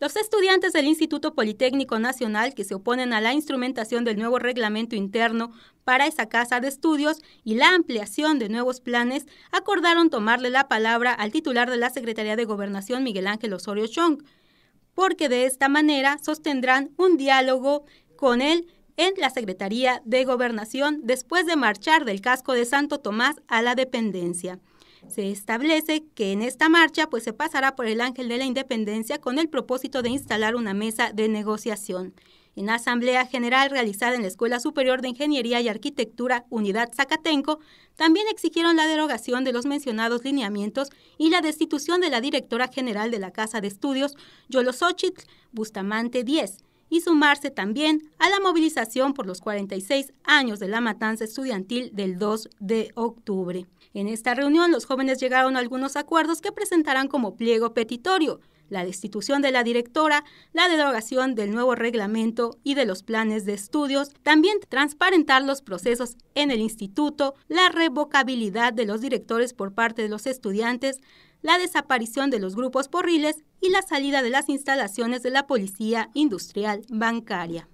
Los estudiantes del Instituto Politécnico Nacional que se oponen a la instrumentación del nuevo reglamento interno para esa casa de estudios y la ampliación de nuevos planes acordaron tomarle la palabra al titular de la Secretaría de Gobernación, Miguel Ángel Osorio Chong, porque de esta manera sostendrán un diálogo con él en la Secretaría de Gobernación después de marchar del casco de Santo Tomás a la dependencia. Se establece que en esta marcha pues se pasará por el Ángel de la Independencia con el propósito de instalar una mesa de negociación. En la Asamblea General realizada en la Escuela Superior de Ingeniería y Arquitectura Unidad Zacatenco, también exigieron la derogación de los mencionados lineamientos y la destitución de la directora general de la Casa de Estudios, Yolosochitl Bustamante 10, y sumarse también a la movilización por los 46 años de la matanza estudiantil del 2 de octubre. En esta reunión los jóvenes llegaron a algunos acuerdos que presentarán como pliego petitorio la destitución de la directora, la derogación del nuevo reglamento y de los planes de estudios, también transparentar los procesos en el instituto, la revocabilidad de los directores por parte de los estudiantes, la desaparición de los grupos porriles y la salida de las instalaciones de la Policía Industrial Bancaria.